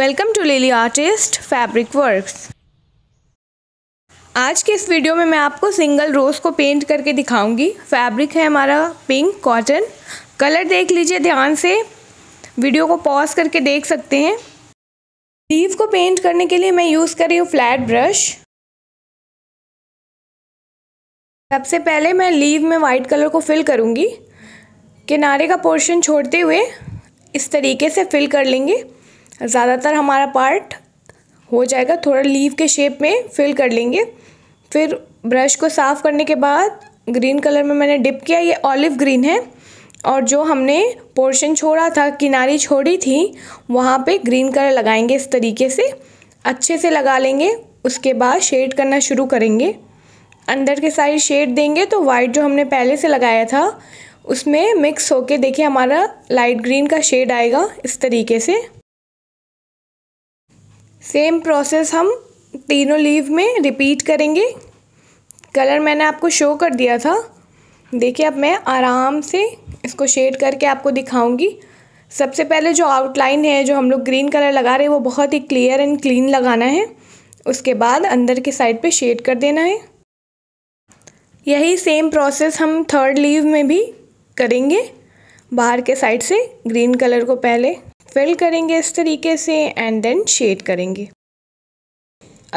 welcome to Lily artist fabric works आज के इस वीडियो में मैं आपको सिंगल रोज़ को पेंट करके दिखाऊंगी फैब्रिक है हमारा पिंक कॉटन कलर देख लीजिए ध्यान से वीडियो को पॉज करके देख सकते हैं लीव को पेंट करने के लिए मैं यूज़ कर रही हूँ फ्लैट ब्रश सबसे पहले मैं लीव में वाइट कलर को फिल करूँगी किनारे का पोर्शन छोड़ते हुए इस तरीके से फिल कर लेंगे ज़्यादातर हमारा पार्ट हो जाएगा थोड़ा लीव के शेप में फिल कर लेंगे फिर ब्रश को साफ़ करने के बाद ग्रीन कलर में मैंने डिप किया ये ऑलिव ग्रीन है और जो हमने पोर्शन छोड़ा था किनारी छोड़ी थी वहाँ पे ग्रीन कलर लगाएंगे इस तरीके से अच्छे से लगा लेंगे उसके बाद शेड करना शुरू करेंगे अंदर के साइड शेड देंगे तो वाइट जो हमने पहले से लगाया था उसमें मिक्स होके देखिए हमारा लाइट ग्रीन का शेड आएगा इस तरीके से सेम प्रोसेस हम तीनों लीव में रिपीट करेंगे कलर मैंने आपको शो कर दिया था देखिए अब मैं आराम से इसको शेड करके आपको दिखाऊंगी सबसे पहले जो आउटलाइन है जो हम लोग ग्रीन कलर लगा रहे हैं वो बहुत ही क्लियर एंड क्लीन लगाना है उसके बाद अंदर के साइड पे शेड कर देना है यही सेम प्रोसेस हम थर्ड लीव में भी करेंगे बाहर के साइड से ग्रीन कलर को पहले फिल करेंगे इस तरीके से एंड देन शेड करेंगे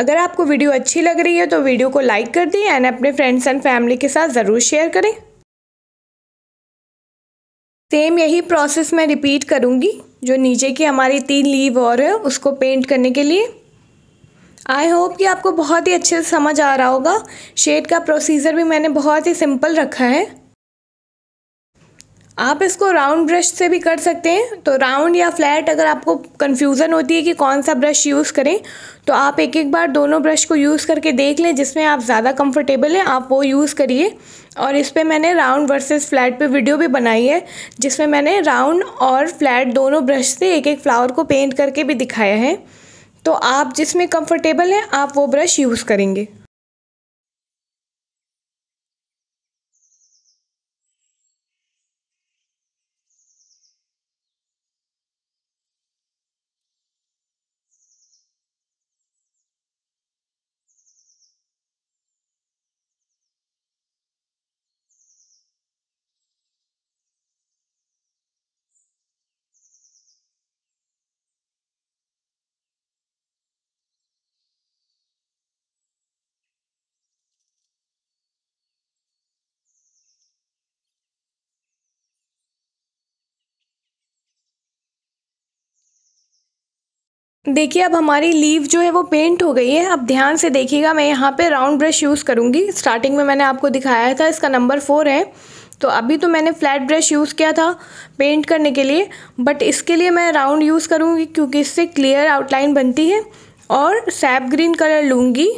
अगर आपको वीडियो अच्छी लग रही है तो वीडियो को लाइक कर दें एंड अपने फ्रेंड्स एंड फैमिली के साथ ज़रूर शेयर करें सेम यही प्रोसेस मैं रिपीट करूँगी जो नीचे की हमारी तीन लीव और है उसको पेंट करने के लिए आई होप कि आपको बहुत ही अच्छे से समझ आ रहा होगा शेड का प्रोसीजर भी मैंने बहुत ही सिंपल रखा है आप इसको राउंड ब्रश से भी कर सकते हैं तो राउंड या फ्लैट अगर आपको कन्फ्यूज़न होती है कि कौन सा ब्रश यूज़ करें तो आप एक एक बार दोनों ब्रश को यूज़ करके देख लें जिसमें आप ज़्यादा कंफर्टेबल हैं आप वो यूज़ करिए और इस पर मैंने राउंड वर्सेस फ्लैट पे वीडियो भी बनाई है जिसमें मैंने राउंड और फ्लैट दोनों ब्रश से एक एक फ्लावर को पेंट करके भी दिखाया है तो आप जिसमें कम्फर्टेबल हैं आप वो ब्रश यूज़ करेंगे देखिए अब हमारी लीव जो है वो पेंट हो गई है अब ध्यान से देखिएगा मैं यहाँ पे राउंड ब्रश यूज़ करूँगी स्टार्टिंग में मैंने आपको दिखाया था इसका नंबर फोर है तो अभी तो मैंने फ्लैट ब्रश यूज़ किया था पेंट करने के लिए बट इसके लिए मैं राउंड यूज़ करूँगी क्योंकि इससे क्लियर आउटलाइन बनती है और सैप ग्रीन कलर लूँगी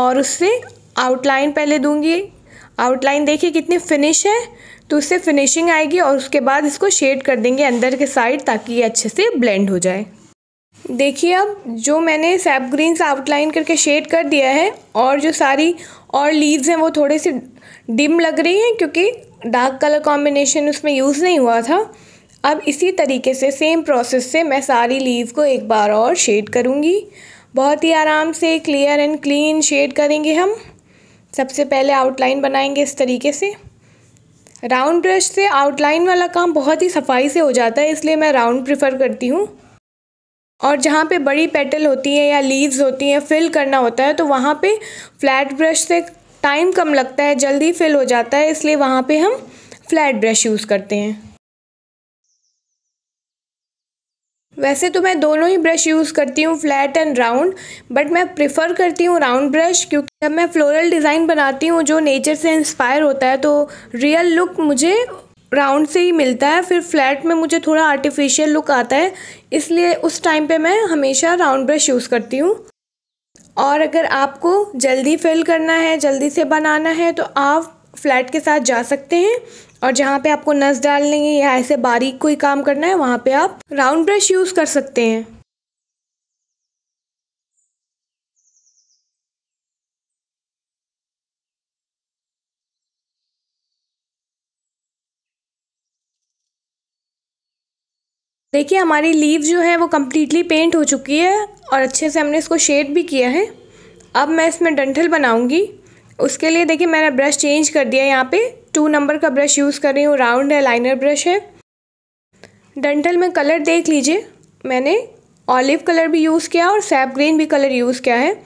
और उससे आउटलाइन पहले दूँगी आउटलाइन देखिए कितनी फिनिश है तो उससे फिनिशिंग आएगी और उसके बाद इसको शेड कर देंगे अंदर के साइड ताकि ये अच्छे से ब्लेंड हो जाए देखिए अब जो मैंने सैप ग्रीन्स आउटलाइन करके शेड कर दिया है और जो सारी और लीव्स हैं वो थोड़े से डिम लग रही हैं क्योंकि डार्क कलर कॉम्बिनेशन उसमें यूज़ नहीं हुआ था अब इसी तरीके से सेम प्रोसेस से मैं सारी लीव को एक बार और शेड करूँगी बहुत ही आराम से क्लियर एंड क्लीन शेड करेंगे हम सबसे पहले आउटलाइन बनाएंगे इस तरीके से राउंड ब्रश से आउटलाइन वाला काम बहुत ही सफाई से हो जाता है इसलिए मैं राउंड प्रेफर करती हूँ और जहाँ पे बड़ी पेटल होती है या लीव्स होती हैं फिल करना होता है तो वहाँ पे फ्लैट ब्रश से टाइम कम लगता है जल्दी फिल हो जाता है इसलिए वहाँ पे हम फ्लैट ब्रश यूज़ करते हैं वैसे तो मैं दोनों ही ब्रश यूज़ करती हूँ फ्लैट एंड राउंड बट मैं प्रिफ़र करती हूँ राउंड ब्रश क्योंकि जब मैं फ्लोरल डिज़ाइन बनाती हूँ जो नेचर से इंस्पायर होता है तो रियल लुक मुझे राउंड से ही मिलता है फिर फ्लैट में मुझे थोड़ा आर्टिफिशियल लुक आता है इसलिए उस टाइम पे मैं हमेशा राउंड ब्रश यूज़ करती हूँ और अगर आपको जल्दी फिल करना है जल्दी से बनाना है तो आप फ्लैट के साथ जा सकते हैं और जहाँ पे आपको नस डालनी है या ऐसे बारीक कोई काम करना है वहाँ पे आप राउंड ब्रश यूज़ कर सकते हैं देखिए हमारी लीव जो है वो कम्प्लीटली पेंट हो चुकी है और अच्छे से हमने इसको शेड भी किया है अब मैं इसमें डंठल बनाऊँगी उसके लिए देखिए मैंने ब्रश चेंज कर दिया यहाँ पे टू नंबर का ब्रश यूज़ कर रही हूँ राउंड है लाइनर ब्रश है डंठल में कलर देख लीजिए मैंने ऑलिव कलर भी यूज़ किया और सैप ग्रीन भी कलर यूज़ किया है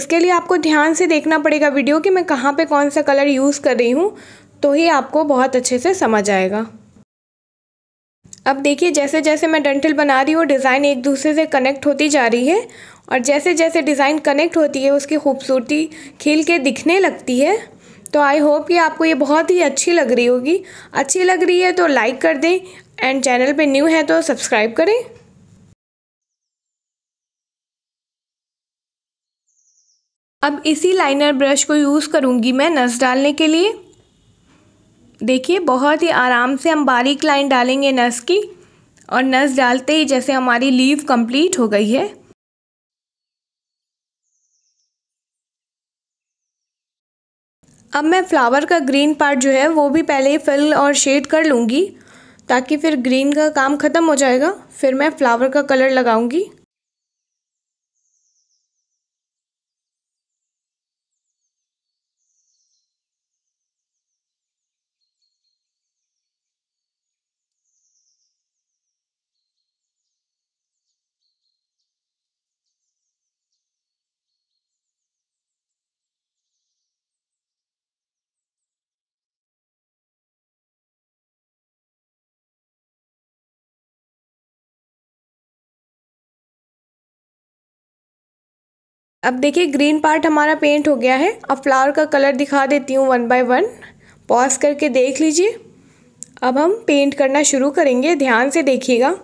इसके लिए आपको ध्यान से देखना पड़ेगा वीडियो कि मैं कहाँ पे कौन सा कलर यूज़ कर रही हूँ तो ही आपको बहुत अच्छे से समझ आएगा अब देखिए जैसे जैसे मैं डंठल बना रही हूँ डिज़ाइन एक दूसरे से कनेक्ट होती जा रही है और जैसे जैसे डिज़ाइन कनेक्ट होती है उसकी खूबसूरती खिल के दिखने लगती है तो आई होप कि आपको ये बहुत ही अच्छी लग रही होगी अच्छी लग रही है तो लाइक कर दें एंड चैनल पे न्यू है तो सब्सक्राइब करें अब इसी लाइनर ब्रश को यूज़ करूँगी मैं नस डालने के लिए देखिए बहुत ही आराम से हम बारीक लाइन डालेंगे नस की और नस डालते ही जैसे हमारी लीव कंप्लीट हो गई है अब मैं फ्लावर का ग्रीन पार्ट जो है वो भी पहले ही फिल और शेड कर लूँगी ताकि फिर ग्रीन का काम ख़त्म हो जाएगा फिर मैं फ्लावर का कलर लगाऊँगी अब देखिए ग्रीन पार्ट हमारा पेंट हो गया है अब फ्लावर का कलर दिखा देती हूँ वन बाय वन पॉज करके देख लीजिए अब हम पेंट करना शुरू करेंगे ध्यान से देखिएगा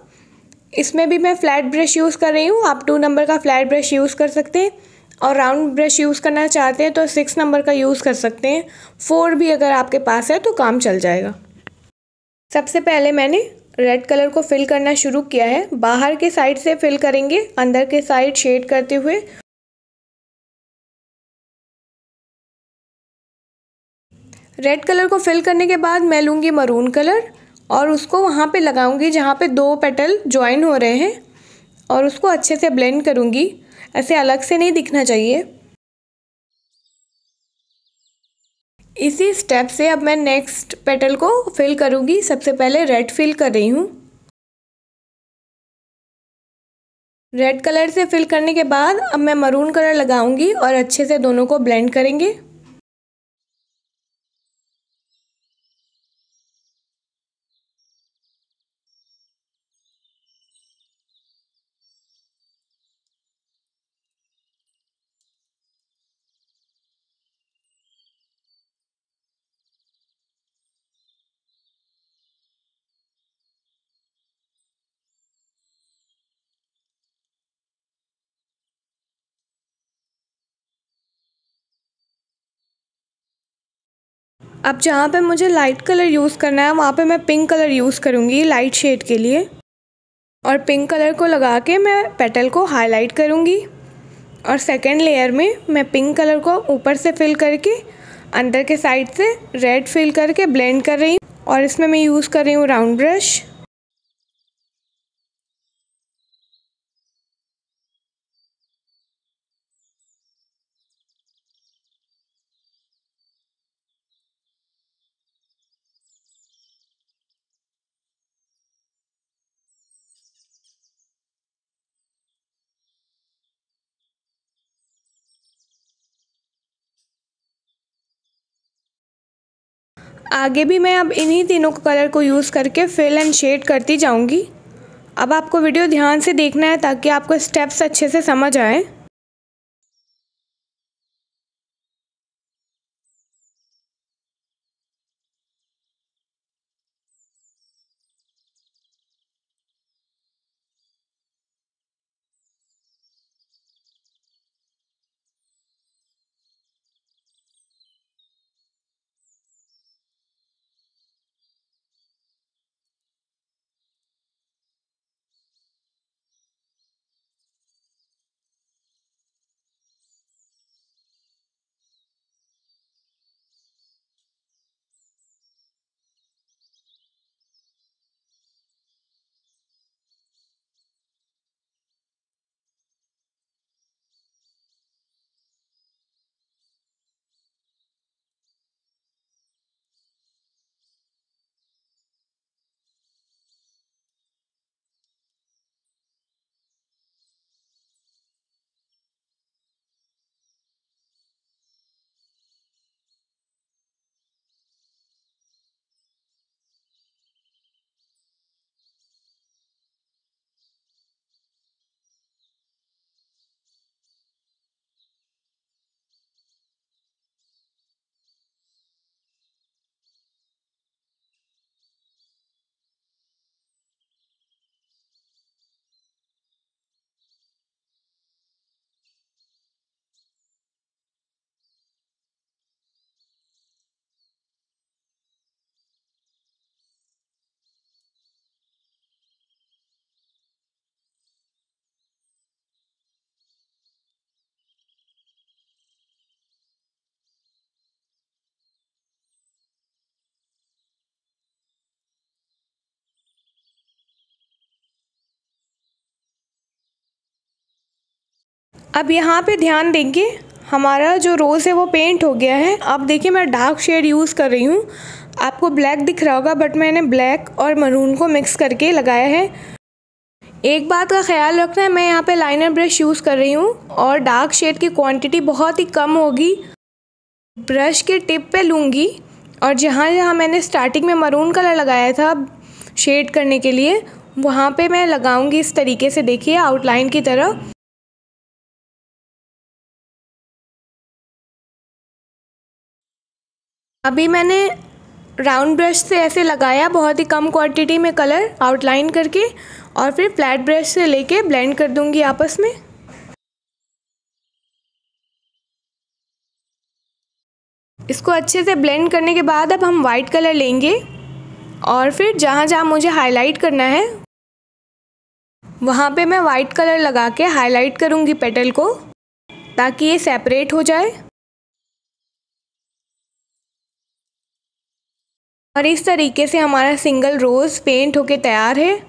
इसमें भी मैं फ्लैट ब्रश यूज़ कर रही हूँ आप टू नंबर का फ्लैट ब्रश यूज़ कर सकते हैं और राउंड ब्रश यूज़ करना चाहते हैं तो सिक्स नंबर का यूज़ कर सकते हैं फोर भी अगर आपके पास है तो काम चल जाएगा सबसे पहले मैंने रेड कलर को फिल करना शुरू किया है बाहर के साइड से फिल करेंगे अंदर के साइड शेड करते हुए रेड कलर को फिल करने के बाद मैं लूँगी मरून कलर और उसको वहाँ पे लगाऊँगी जहाँ पे दो पेटल ज्वाइन हो रहे हैं और उसको अच्छे से ब्लेंड करूँगी ऐसे अलग से नहीं दिखना चाहिए इसी स्टेप से अब मैं नेक्स्ट पेटल को फिल करूँगी सबसे पहले रेड फिल कर रही हूँ रेड कलर से फिल करने के बाद अब मैं मरून कलर लगाऊंगी और अच्छे से दोनों को ब्लेंड करेंगे अब जहाँ पे मुझे लाइट कलर यूज़ करना है वहाँ पे मैं पिंक कलर यूज़ करूँगी लाइट शेड के लिए और पिंक कलर को लगा के मैं पेटल को हाईलाइट करूँगी और सेकेंड लेयर में मैं पिंक कलर को ऊपर से फिल करके अंदर के साइड से रेड फिल करके ब्लेंड कर रही हूँ और इसमें मैं यूज़ कर रही हूँ राउंड ब्रश आगे भी मैं अब इन्हीं तीनों कलर को यूज़ करके फिल एंड शेड करती जाऊँगी अब आपको वीडियो ध्यान से देखना है ताकि आपको स्टेप्स अच्छे से समझ आएँ अब यहाँ पे ध्यान देंगे हमारा जो रोज़ है वो पेंट हो गया है अब देखिए मैं डार्क शेड यूज़ कर रही हूँ आपको ब्लैक दिख रहा होगा बट मैंने ब्लैक और मरून को मिक्स करके लगाया है एक बात का ख्याल रखना है मैं यहाँ पे लाइनर ब्रश यूज़ कर रही हूँ और डार्क शेड की क्वांटिटी बहुत ही कम होगी ब्रश के टिप पे लूँगी और जहाँ जहाँ मैंने स्टार्टिंग में मरून कलर लगाया था शेड करने के लिए वहाँ पे मैं लगाऊंगी इस तरीके से देखिए आउटलाइन की तरह अभी मैंने राउंड ब्रश से ऐसे लगाया बहुत ही कम क्वांटिटी में कलर आउटलाइन करके और फिर फ्लैट ब्रश से लेके ब्लेंड कर दूंगी आपस में इसको अच्छे से ब्लेंड करने के बाद अब हम वाइट कलर लेंगे और फिर जहाँ जहाँ मुझे हाईलाइट करना है वहाँ पे मैं वाइट कलर लगा के हाईलाइट करूँगी पेटल को ताकि ये सेपरेट हो जाए और इस तरीके से हमारा सिंगल रोज़ पेंट होके तैयार है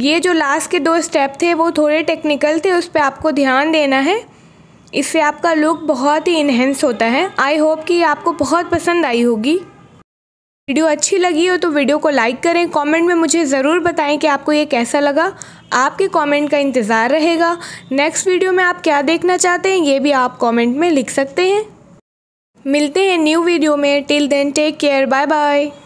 ये जो लास्ट के दो स्टेप थे वो थोड़े टेक्निकल थे उस पर आपको ध्यान देना है इससे आपका लुक बहुत ही इन्हेंस होता है आई होप कि आपको बहुत पसंद आई होगी वीडियो अच्छी लगी हो तो वीडियो को लाइक करें कमेंट में मुझे ज़रूर बताएं कि आपको ये कैसा लगा आपके कमेंट का इंतज़ार रहेगा नेक्स्ट वीडियो में आप क्या देखना चाहते हैं ये भी आप कमेंट में लिख सकते हैं मिलते हैं न्यू वीडियो में till then take care bye bye